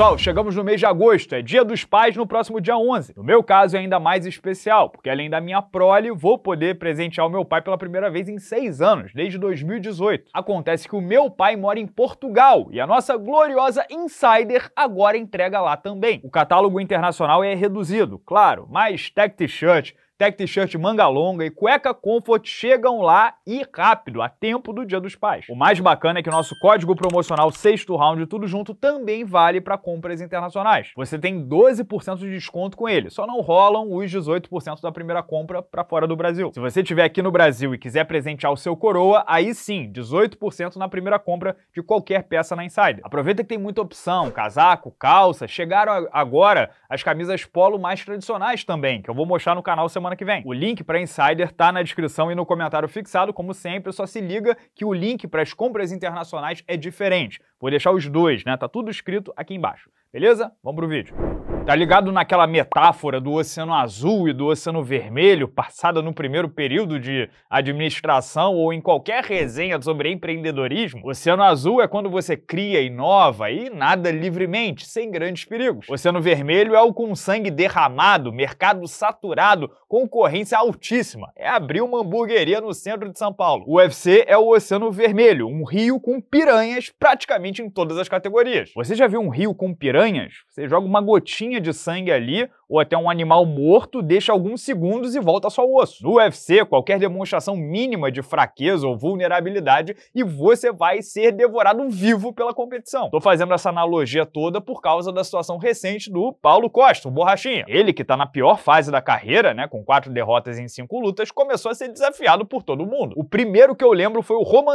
Pessoal, chegamos no mês de agosto, é Dia dos Pais no próximo dia 11. No meu caso é ainda mais especial, porque além da minha prole, vou poder presentear o meu pai pela primeira vez em seis anos, desde 2018. Acontece que o meu pai mora em Portugal e a nossa gloriosa Insider agora entrega lá também. O catálogo internacional é reduzido, claro, mas tech t-shirt, Tech T-shirt manga longa e cueca Comfort chegam lá e rápido, a tempo do Dia dos Pais. O mais bacana é que o nosso código promocional sexto round tudo junto também vale para compras internacionais. Você tem 12% de desconto com ele, só não rolam os 18% da primeira compra para fora do Brasil. Se você estiver aqui no Brasil e quiser presentear o seu coroa, aí sim, 18% na primeira compra de qualquer peça na Insider. Aproveita que tem muita opção, casaco, calça, chegaram agora as camisas polo mais tradicionais também, que eu vou mostrar no canal semana semana que vem. O link para Insider tá na descrição e no comentário fixado, como sempre, só se liga que o link para as compras internacionais é diferente. Vou deixar os dois, né? Tá tudo escrito aqui embaixo. Beleza? Vamos pro vídeo. Tá ligado naquela metáfora do oceano azul e do oceano vermelho, passada no primeiro período de administração ou em qualquer resenha sobre empreendedorismo? O oceano azul é quando você cria, inova e nada livremente, sem grandes perigos. O oceano vermelho é o com sangue derramado, mercado saturado, concorrência altíssima. É abrir uma hamburgueria no centro de São Paulo. O UFC é o oceano vermelho, um rio com piranhas praticamente em todas as categorias. Você já viu um rio com piranhas? Você joga uma gotinha de sangue ali, ou até um animal morto, deixa alguns segundos e volta só o osso. No UFC, qualquer demonstração mínima de fraqueza ou vulnerabilidade e você vai ser devorado vivo pela competição. Tô fazendo essa analogia toda por causa da situação recente do Paulo Costa, o Borrachinha. Ele, que tá na pior fase da carreira, né, com quatro derrotas em cinco lutas, começou a ser desafiado por todo mundo. O primeiro que eu lembro foi o Roman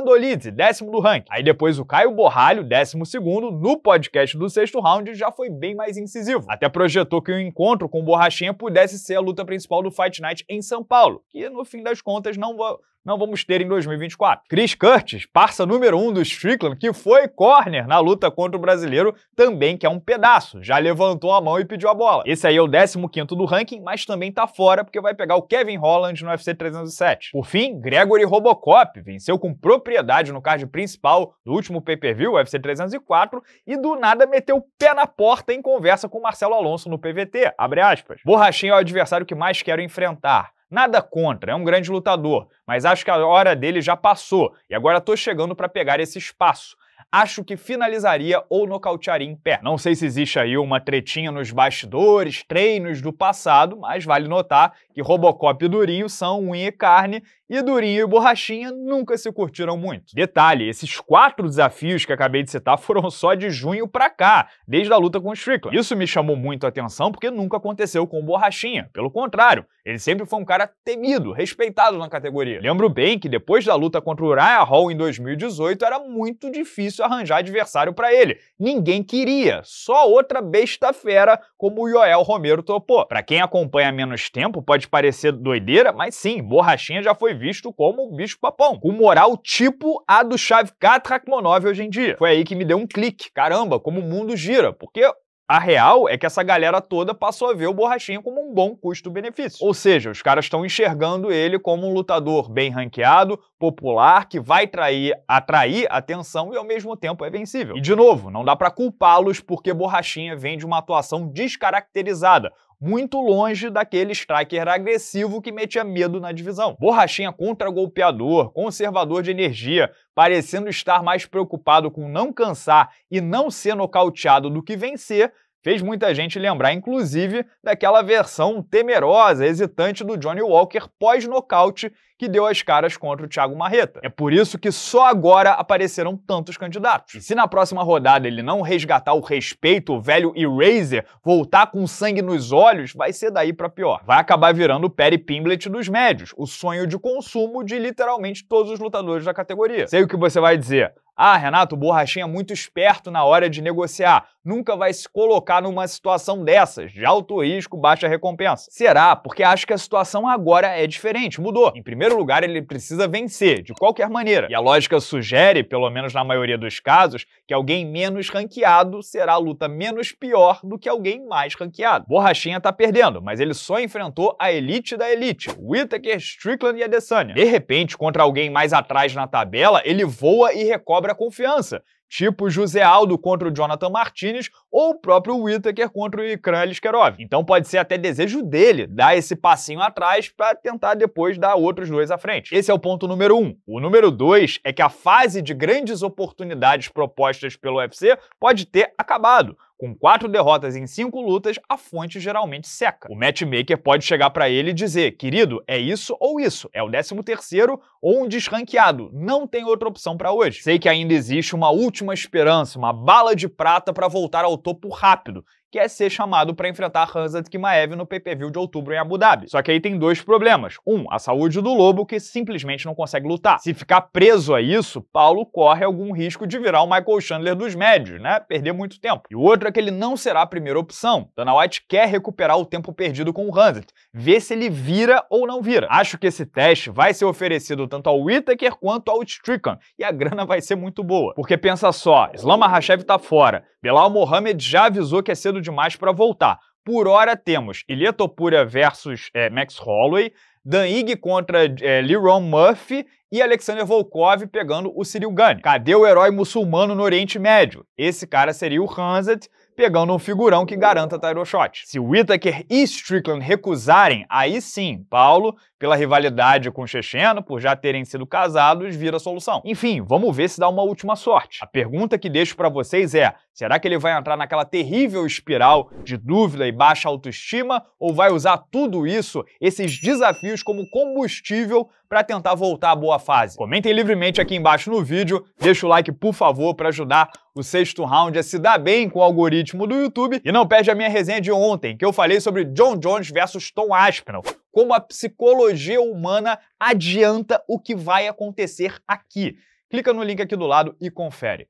décimo do ranking. Aí depois o Caio Borralho, décimo segundo, no podcast do sexto round, já foi bem mais incisivo. Até projetou que o encontro com Borrachinha pudesse ser a luta principal do Fight Night em São Paulo, que no fim das contas não, não vamos ter em 2024. Chris Curtis, parça número um do Strickland, que foi corner na luta contra o brasileiro, também que é um pedaço. Já levantou a mão e pediu a bola. Esse aí é o 15º do ranking, mas também tá fora porque vai pegar o Kevin Holland no UFC 307. Por fim, Gregory Robocop venceu com propriedade no card principal do último pay-per-view, UFC 304, e do nada meteu o pé na porta em conversa com Marcelo Alonso no PVT. Abre aspas. Borrachinho é o adversário que mais quero enfrentar. Nada contra, é um grande lutador, mas acho que a hora dele já passou e agora tô chegando para pegar esse espaço. Acho que finalizaria ou nocautearia em pé. Não sei se existe aí uma tretinha nos bastidores, treinos do passado, mas vale notar que Robocop e Durinho são unha e carne e Durinho e Borrachinha nunca se curtiram muito. Detalhe, esses quatro desafios que acabei de citar foram só de junho pra cá, desde a luta com o Strickland. Isso me chamou muito a atenção porque nunca aconteceu com o Borrachinha. Pelo contrário, ele sempre foi um cara temido, respeitado na categoria. Lembro bem que depois da luta contra o Ryan Hall em 2018 era muito difícil arranjar adversário para ele. Ninguém queria, só outra besta fera como o Joel Romero topou. Para quem acompanha menos tempo pode parecer doideira, mas sim, Borrachinha já foi visto como o bicho papão, com moral tipo a do Shavkat Rakhmonov hoje em dia. Foi aí que me deu um clique. Caramba, como o mundo gira, porque a real é que essa galera toda passou a ver o Borrachinha como um bom custo-benefício. Ou seja, os caras estão enxergando ele como um lutador bem ranqueado, popular, que vai trair, atrair atenção e ao mesmo tempo é vencível. E de novo, não dá para culpá-los porque Borrachinha vem de uma atuação descaracterizada, muito longe daquele striker agressivo que metia medo na divisão. Borrachinha contra-golpeador, conservador de energia, parecendo estar mais preocupado com não cansar e não ser nocauteado do que vencer, fez muita gente lembrar, inclusive, daquela versão temerosa, hesitante do Johnny Walker pós-nocaute que deu as caras contra o Thiago Marreta. É por isso que só agora apareceram tantos candidatos. E se na próxima rodada ele não resgatar o respeito, o velho Eraser, voltar com sangue nos olhos, vai ser daí para pior. Vai acabar virando o Perry Pimblet dos médios, o sonho de consumo de literalmente todos os lutadores da categoria. Sei o que você vai dizer. Ah, Renato, o Borrachinha é muito esperto na hora de negociar. Nunca vai se colocar numa situação dessas, de alto risco, baixa recompensa. Será? Porque acho que a situação agora é diferente, mudou. Em primeiro primeiro lugar, ele precisa vencer, de qualquer maneira. E a lógica sugere, pelo menos na maioria dos casos, que alguém menos ranqueado será a luta menos pior do que alguém mais ranqueado. Borrachinha tá perdendo, mas ele só enfrentou a elite da elite, Whittaker, Strickland e Adesanya. De repente, contra alguém mais atrás na tabela, ele voa e recobra a confiança tipo José Aldo contra o Jonathan Martinez ou o próprio Whittaker contra o Ikran Liskerov. Então pode ser até desejo dele dar esse passinho atrás para tentar depois dar outros dois à frente. Esse é o ponto número um. O número dois é que a fase de grandes oportunidades propostas pelo UFC pode ter acabado. Com quatro derrotas em cinco lutas, a fonte geralmente seca. O matchmaker pode chegar para ele e dizer: querido, é isso ou isso, é o décimo terceiro ou um desranqueado, não tem outra opção para hoje. Sei que ainda existe uma última esperança, uma bala de prata para voltar ao topo rápido, que é ser chamado para enfrentar Hamzat Kimaev no PPV de outubro em Abu Dhabi. Só que aí tem dois problemas. Um, a saúde do Lobo, que simplesmente não consegue lutar. Se ficar preso a isso, Paulo corre algum risco de virar o Michael Chandler dos médios, né? Perder muito tempo. E o outro é que ele não será a primeira opção. Dana White quer recuperar o tempo perdido com o Hansa, ver se ele vira ou não vira. Acho que esse teste vai ser oferecido tanto ao Whittaker quanto ao Strickland, e a grana vai ser muito boa. Porque pensa só, Slama Makhachev tá fora, Belal Mohamed já avisou que é cedo demais para voltar. Por hora temos Ilha Topura versus é, Max Holloway, Dan Ig contra é, Leron Murphy e Alexander Volkov pegando o Cyril Gane. Cadê o herói muçulmano no Oriente Médio? Esse cara seria o Hanzat, pegando um figurão que garanta title shot. Se Whittaker e Strickland recusarem, aí sim, Paulo, pela rivalidade com o Checheno, por já terem sido casados, vira a solução. Enfim, vamos ver se dá uma última sorte. A pergunta que deixo para vocês é: Será que ele vai entrar naquela terrível espiral de dúvida e baixa autoestima ou vai usar tudo isso, esses desafios, como combustível para tentar voltar à boa fase? Comentem livremente aqui embaixo no vídeo, deixa o like por favor para ajudar o sexto round a se dar bem com o algoritmo do YouTube e não perde a minha resenha de ontem, que eu falei sobre John Jones versus Tom Aspinall como a psicologia humana adianta o que vai acontecer aqui. Clica no link aqui do lado e confere.